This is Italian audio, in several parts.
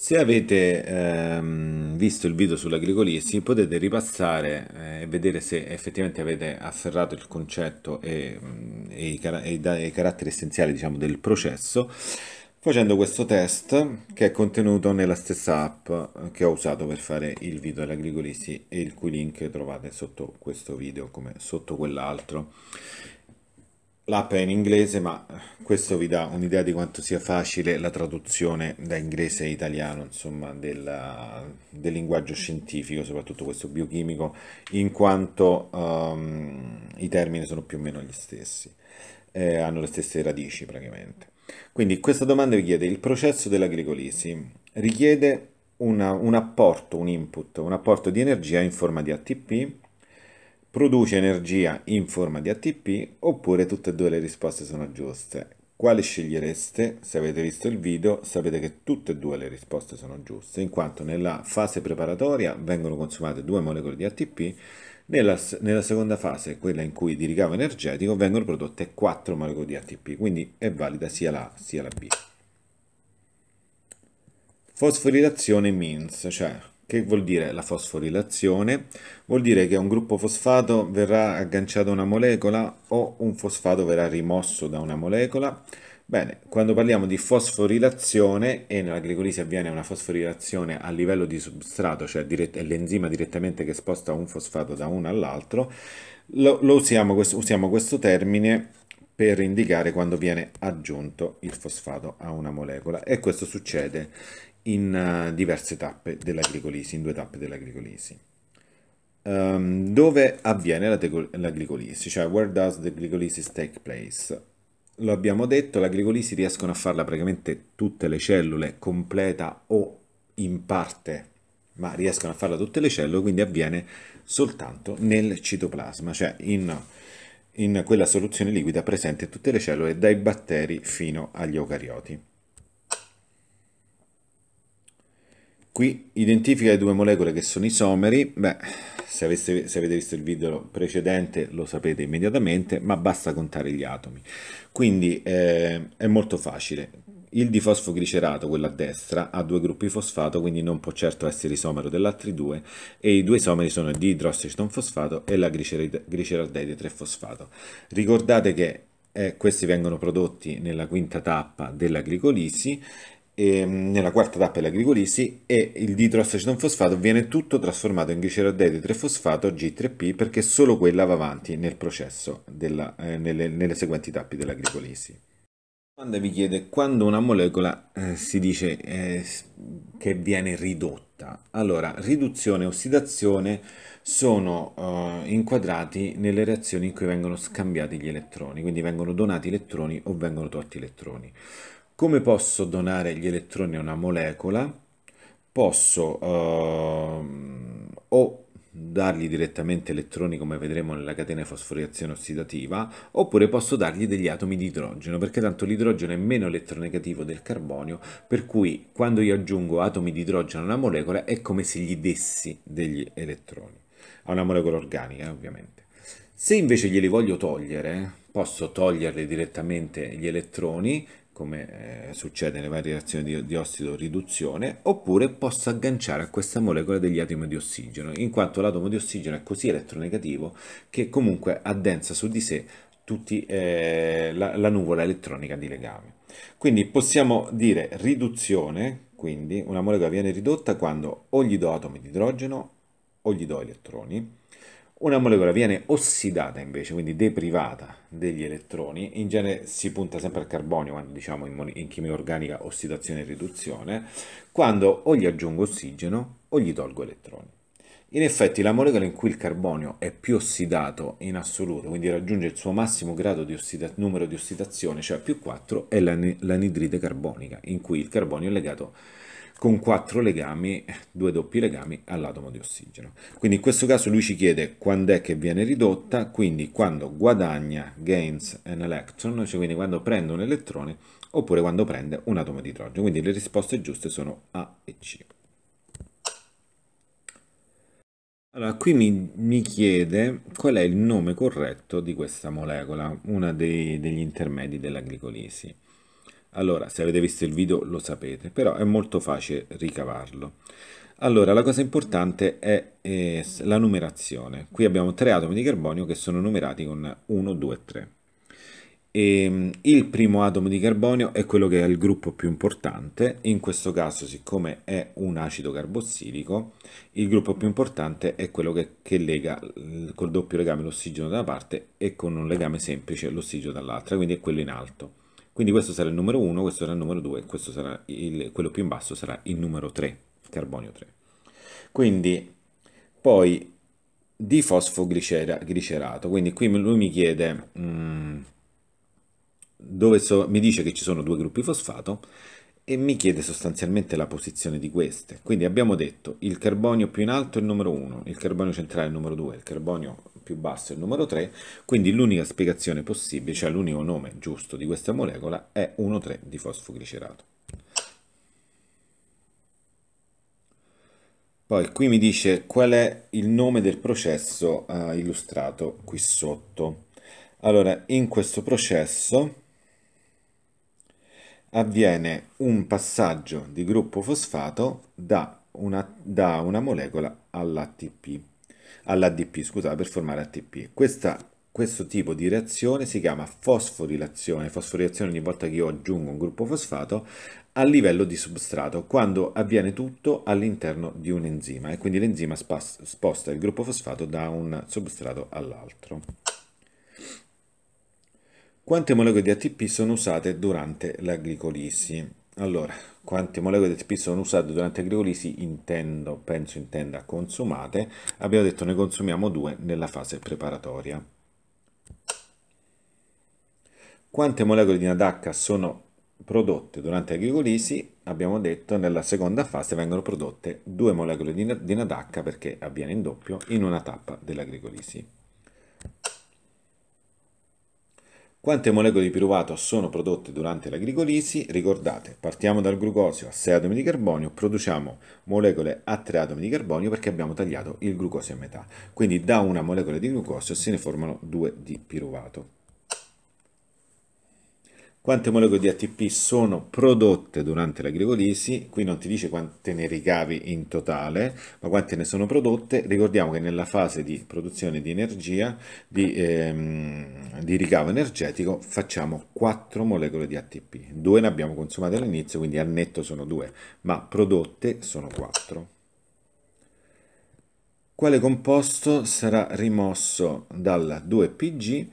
Se avete ehm, visto il video sull'agricolisi potete ripassare eh, e vedere se effettivamente avete afferrato il concetto e, mm, e, i, car e i, caratteri essenziali diciamo, del processo facendo questo test che è contenuto nella stessa app che ho usato per fare il video dell'agricolisti e il cui link trovate sotto questo video come sotto quell'altro. L'app è in inglese, ma eh, questo vi dà un'idea di quanto sia facile la traduzione da inglese e italiano, insomma, della, eh, del linguaggio scientifico, soprattutto questo biochimico, in quanto um, i termini sono più o meno gli stessi, eh, hanno le stesse radici praticamente. Quindi questa domanda vi chiede, il processo della glicolisi richiede una, un apporto, un input, un apporto di energia in forma di ATP produce energia in forma di ATP oppure tutte e due le risposte sono giuste. Quale scegliereste? Se avete visto il video sapete che tutte e due le risposte sono giuste, in quanto nella fase preparatoria vengono consumate due molecole di ATP, nella, nella seconda fase, quella in cui di ricavo energetico, vengono prodotte quattro molecole di ATP, quindi è valida sia la A sia la B. Fosforilazione means, cioè che vuol dire la fosforilazione? Vuol dire che un gruppo fosfato verrà agganciato a una molecola o un fosfato verrà rimosso da una molecola. Bene, quando parliamo di fosforilazione e nella glicolisi avviene una fosforilazione a livello di substrato, cioè è l'enzima direttamente che sposta un fosfato da uno all'altro, lo, lo usiamo, usiamo questo termine per indicare quando viene aggiunto il fosfato a una molecola e questo succede in eh, diverse tappe dell'agricolisi, in due tappe dell'agricolisi. Um, ehm, dove avviene la, glicolisi? cioè where does the glycolysis take place? Lo abbiamo detto, la glicolisi riescono a farla praticamente tutte le cellule completa o in parte, ma riescono a farla tutte le cellule, quindi avviene soltanto nel citoplasma, cioè in, in quella soluzione liquida presente in tutte le cellule dai batteri fino agli eucarioti. Qui identifica le due molecole che sono isomeri, beh, se, aveste, se avete visto il video precedente lo sapete immediatamente, ma basta contare gli atomi. Quindi eh, è molto facile. Il difosfoglicerato, quello a destra, ha due gruppi fosfato, quindi non può certo essere isomero dell'altri due, e i due isomeri sono il diidrossiton fosfato e la gliceraldeide 3 fosfato. Ricordate che eh, questi vengono prodotti nella quinta tappa della glicolisi e, ehm, nella quarta tappa dell'agricolisti e il ditroaceton fosfato viene tutto trasformato in glicerodeide 3-fosfato G3P perché solo quella va avanti nel processo della, eh, nelle, nelle, seguenti tappe dell'agricolisti. Quando vi chiede quando una molecola eh, si dice eh, che viene ridotta, allora riduzione e ossidazione sono eh, inquadrati nelle reazioni in cui vengono scambiati gli elettroni, quindi vengono donati elettroni o vengono tolti elettroni. Come posso donare gli elettroni a una molecola? Posso ehm, o dargli direttamente elettroni come vedremo nella catena di fosforilazione ossidativa, oppure posso dargli degli atomi di idrogeno, perché tanto l'idrogeno è meno elettronegativo del carbonio, per cui quando io aggiungo atomi di idrogeno a una molecola è come se gli dessi degli elettroni, a una molecola organica eh, ovviamente. Se invece glieli voglio togliere, posso toglierli direttamente gli elettroni come eh, succede nelle varie reazioni di, di ossidoriduzione, oppure posso agganciare a questa molecola degli atomi di ossigeno, in quanto l'atomo di ossigeno è così elettronegativo che comunque addensa su di sé tutti, eh, la, la, nuvola elettronica di legame. Quindi possiamo dire riduzione, quindi una molecola viene ridotta quando o gli do atomi di idrogeno o gli do elettroni, una molecola viene ossidata invece, quindi deprivata degli elettroni, in genere si punta sempre al carbonio quando diciamo in, chimica organica ossidazione e riduzione, quando o gli aggiungo ossigeno o gli tolgo elettroni. In effetti la molecola in cui il carbonio è più ossidato in assoluto, quindi raggiunge il suo massimo grado di numero di ossidazione, cioè più 4, è l'anidride carbonica, in cui il carbonio è legato con quattro legami, due doppi legami all'atomo di ossigeno. Quindi in questo caso lui ci chiede quando è che viene ridotta, quindi quando guadagna gains an electron, cioè quindi quando prende un elettrone oppure quando prende un atomo di idrogeno. Quindi le risposte giuste sono A e C. Allora, qui mi, mi, chiede qual è il nome corretto di questa molecola, uno degli intermedi dell'agricolisi. Allora, se avete visto il video lo sapete, però è molto facile ricavarlo. Allora, la cosa importante è eh, la numerazione. Qui abbiamo tre atomi di carbonio che sono numerati con 1, 2 e 3. E, il primo atomo di carbonio è quello che è il gruppo più importante, in questo caso siccome è un acido carbossilico, il gruppo più importante è quello che, che lega col doppio legame l'ossigeno da una parte e con un legame semplice l'ossigeno dall'altra, quindi è quello in alto. Quindi questo sarà il numero 1, questo sarà il numero 2, questo sarà il, quello più in basso sarà il numero 3, carbonio 3. Quindi poi di fosfoglicerato, quindi qui lui mi chiede mm, dove so, mi dice che ci sono due gruppi fosfato e mi chiede sostanzialmente la posizione di queste. Quindi abbiamo detto il carbonio più in alto è il numero 1, il carbonio centrale è il numero 2, il carbonio più basso è il numero 3, quindi l'unica spiegazione possibile, cioè l'unico nome giusto di questa molecola è 1,3 di fosfoglicerato. Poi qui mi dice qual è il nome del processo eh, illustrato qui sotto. Allora, in questo processo avviene un passaggio di gruppo fosfato da una, da una molecola all'ATP all'ADP, scusate, per formare ATP. Questa, questo tipo di reazione si chiama fosforilazione, fosforilazione ogni volta che io aggiungo un gruppo fosfato a livello di substrato, quando avviene tutto all'interno di un enzima e quindi l'enzima sposta il gruppo fosfato da un substrato all'altro. Quante molecole di ATP sono usate durante la glicolisi? Allora, quante molecole di spirito sono usate durante la grigolisi? Intendo, penso intenda consumate. Abbiamo detto ne consumiamo due nella fase preparatoria. Quante molecole di NADH sono prodotte durante la grigolisi? Abbiamo detto nella seconda fase vengono prodotte due molecole di NADH perché avviene in doppio in una tappa della grigolisi. Quante molecole di piruvato sono prodotte durante la glicolisi? Ricordate, partiamo dal glucosio a 6 atomi di carbonio, produciamo molecole a 3 atomi di carbonio perché abbiamo tagliato il glucosio a metà. Quindi da una molecola di glucosio se ne formano 2 di piruvato. Quante molecole di ATP sono prodotte durante la glicolisi? Qui non ti dice quante ne ricavi in totale, ma quante ne sono prodotte. Ricordiamo che nella fase di produzione di energia, di, ehm, di ricavo energetico facciamo 4 molecole di ATP. 2 ne abbiamo consumate all'inizio, quindi al netto sono 2, ma prodotte sono 4. Quale composto sarà rimosso dal 2PG?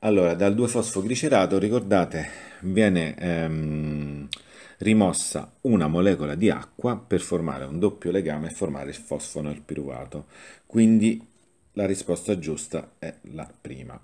Allora, dal 2-fosfoglicerato, ricordate, viene ehm, rimossa una molecola di acqua per formare un doppio legame e formare il fosfono e il piruvato. Quindi la risposta giusta è la prima.